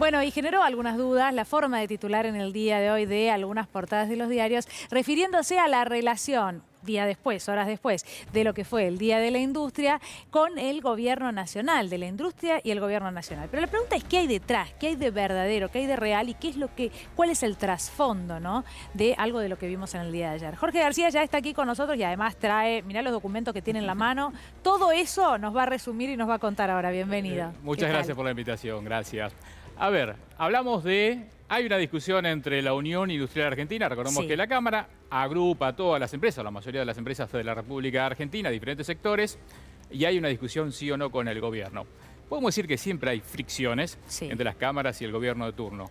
Bueno, y generó algunas dudas la forma de titular en el día de hoy de algunas portadas de los diarios, refiriéndose a la relación día después, horas después, de lo que fue el Día de la Industria con el Gobierno Nacional, de la Industria y el Gobierno Nacional. Pero la pregunta es qué hay detrás, qué hay de verdadero, qué hay de real y qué es lo que, cuál es el trasfondo ¿no? de algo de lo que vimos en el día de ayer. Jorge García ya está aquí con nosotros y además trae, mirá los documentos que tiene en la mano, todo eso nos va a resumir y nos va a contar ahora. Bienvenido. Eh, muchas gracias por la invitación, gracias. A ver, hablamos de... Hay una discusión entre la Unión Industrial Argentina, recordemos que la Cámara agrupa a todas las empresas, la mayoría de las empresas de la República Argentina, diferentes sectores, y hay una discusión sí o no con el gobierno. Podemos decir que siempre hay fricciones entre las cámaras y el gobierno de turno.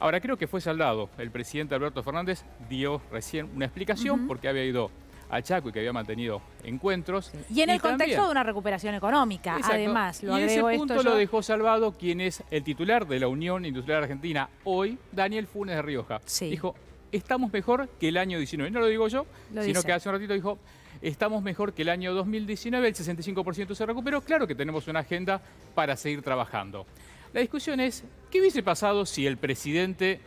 Ahora, creo que fue saldado. El presidente Alberto Fernández dio recién una explicación porque había ido a Chaco y que había mantenido encuentros. Y en el contexto de una recuperación económica, además. Lo ese punto lo dejó salvado quien es el titular de la Unión Industrial Argentina hoy, Daniel Funes de Rioja. Dijo, estamos mejor que el año 19. No lo digo yo, sino que hace un ratito dijo, estamos mejor que el año 2019, el 65% se recuperó. Claro que tenemos una agenda para seguir trabajando. La discusión es, ¿qué hubiese pasado si el presidente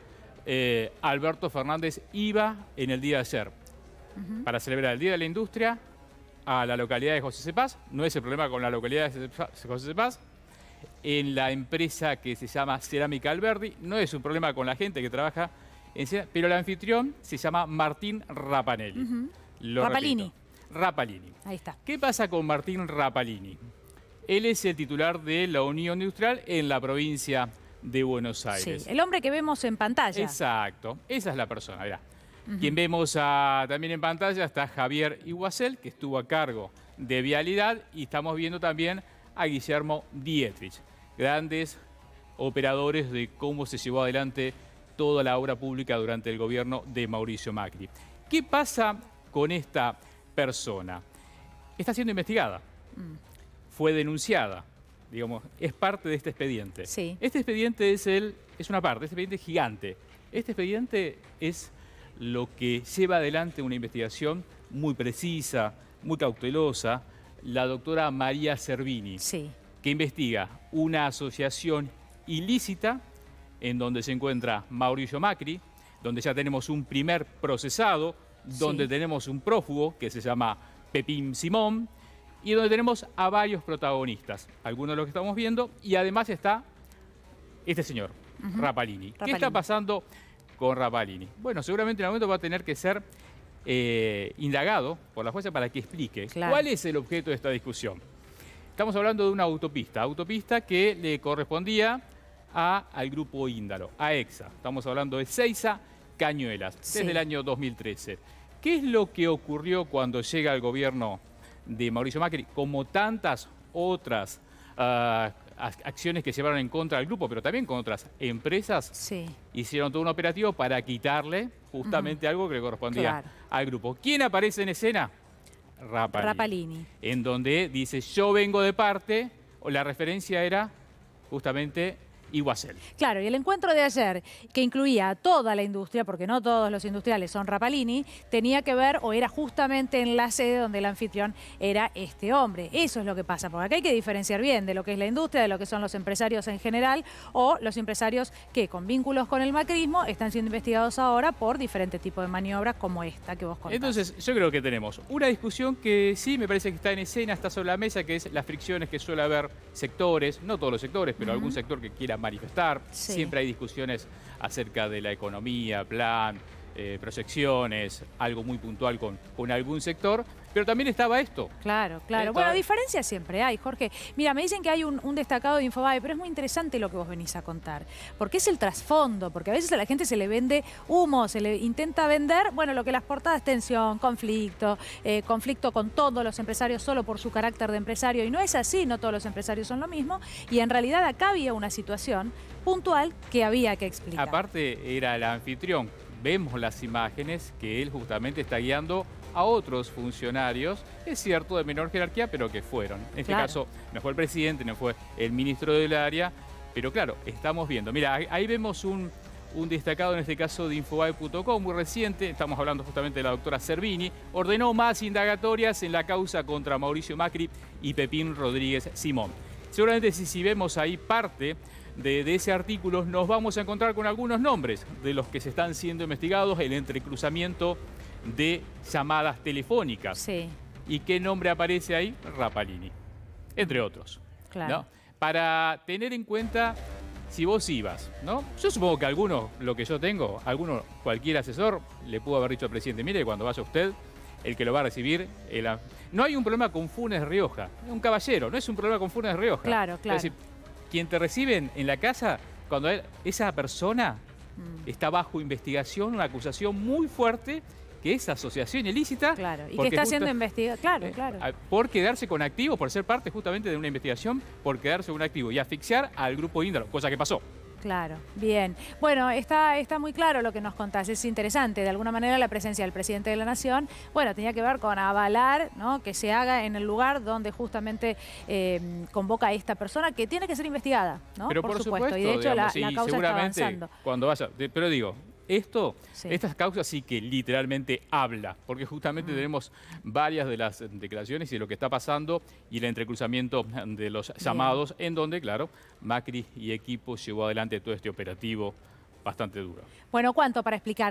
eh, Alberto Fernández iba en el día de ayer? para celebrar el Día de la Industria a la localidad de José Cepaz. No es el problema con la localidad de José Paz En la empresa que se llama Cerámica Alberdi, no es un problema con la gente que trabaja en Cerámica, pero el anfitrión se llama Martín Rapanelli. Rapalini. Rapalini. Ahí está. ¿Qué pasa con Martín Rapalini? Él es el titular de la Unión Industrial en la provincia de Buenos Aires. Sí, el hombre que vemos en pantalla. Exacto, esa es la persona, mirá quien vemos ah, también en pantalla está Javier Iguacel, que estuvo a cargo de Vialidad, y estamos viendo también a Guillermo Dietrich, grandes operadores de cómo se llevó adelante toda la obra pública durante el gobierno de Mauricio Macri. ¿Qué pasa con esta persona? Está siendo investigada, mm. fue denunciada, digamos, es parte de este expediente. Este expediente es, el, es una parte, este expediente es gigante. Este expediente es lo que lleva adelante una investigación muy precisa, muy cautelosa, la doctora María Cervini, que investiga una asociación ilícita en donde se encuentra Mauricio Macri, donde ya tenemos un primer procesado, donde tenemos un prófugo que se llama Pepín Simón, y donde tenemos a varios protagonistas, algunos de los que estamos viendo, y además está este señor, Rapalini. ¿Qué está pasando? con Ravalini. Bueno, seguramente en algún momento va a tener que ser eh, indagado por la jueza para que explique cuál es el objeto de esta discusión. Estamos hablando de una autopista, autopista que le correspondía al grupo Índalo, a EXA. Estamos hablando de Seiza Cañuelas, desde el año 2013. ¿Qué es lo que ocurrió cuando llega el gobierno de Mauricio Macri, como tantas otras ah, acciones que llevaron en contra del grupo, pero también con otras empresas, sí. hicieron todo un operativo para quitarle justamente algo que le correspondía al grupo. ¿Quién aparece en escena? Rapalini. Rapalini. En donde dice, yo vengo de parte, o la referencia era justamente Iguacel. Claro, y el encuentro de ayer, que incluía a toda la industria, porque no todos los industriales son Rapalini, tenía que ver o era justamente en la sede donde el anfitrión era este hombre. Eso es lo que pasa, porque acá hay que diferenciar bien de lo que es la industria, de lo que son los empresarios en general o los empresarios que con vínculos con el macrismo están siendo investigados ahora por diferentes tipos de maniobras como esta que vos contás. Entonces, yo creo que tenemos una discusión que sí me parece que está en escena, está sobre la mesa, que es las fricciones que suele haber sectores, no todos los sectores, pero algún sector que quiera manifestar. Siempre hay discusiones acerca de la economía, plan, eh, proyecciones, algo muy puntual con algún sector, pero también estaba esto. Claro, claro. Bueno, diferencias siempre hay, Jorge. Mira, me dicen que hay un, destacado de Infobae, pero es muy interesante lo que vos venís a contar. Porque es el trasfondo, porque a veces a la gente se le vende humo, se le intenta vender, bueno, lo que las portadas, tensión, conflicto, eh, conflicto con todos los empresarios solo por su carácter de empresario. Y no es así, no todos los empresarios son lo mismo. Y en realidad acá había una situación puntual que había que explicar. Aparte, era el anfitrión. Vemos las imágenes que él justamente está guiando a otros funcionarios, es cierto, de menor jerarquía, pero que fueron. En este caso, no fue el presidente, no fue el ministro del área, pero claro, estamos viendo. Mira, ahí vemos un, un destacado en este caso de Infobae.com, muy reciente, estamos hablando justamente de la doctora Cervini, ordenó más indagatorias en la causa contra Mauricio Macri y Pepín Rodríguez Simón. Seguramente si, si vemos ahí parte de, de, ese artículo, nos vamos a encontrar con algunos nombres de los que se están siendo investigados, el entrecruzamiento de llamadas telefónicas. Sí. ¿Y qué nombre aparece ahí? Rapalini, entre otros. Claro. Para tener en cuenta si vos ibas, ¿no? Yo supongo que alguno, lo que yo tengo, alguno, cualquier asesor, le pudo haber dicho al presidente, mire, cuando vaya usted, el que lo va a recibir, no hay un problema con Funes Rioja, un caballero, no es un problema con Funes Rioja. Claro, claro. quien te reciben en la casa, cuando esa persona mm. está bajo investigación, una acusación muy fuerte que es asociación ilícita. Claro, y que está siendo investigada. Claro, eh, claro. Por quedarse con activos, por ser parte justamente de una investigación, por quedarse con un activo y asfixiar al grupo índaro, cosa que pasó. Claro, bien. Bueno, está, está muy claro lo que nos contás, es interesante. De alguna manera la presencia del presidente de la Nación, bueno, tenía que ver con avalar ¿no? que se haga en el lugar donde justamente eh, convoca a esta persona que tiene que ser investigada, ¿no? Pero por, supuesto. Y de hecho la, la, causa está Cuando vaya, pero digo, esto, estas causas sí que literalmente habla, porque justamente ah. tenemos varias de las declaraciones y de lo que está pasando y el entrecruzamiento de los llamados, en donde, claro, Macri y equipo llevó adelante todo este operativo bastante duro. Bueno, ¿cuánto para explicar?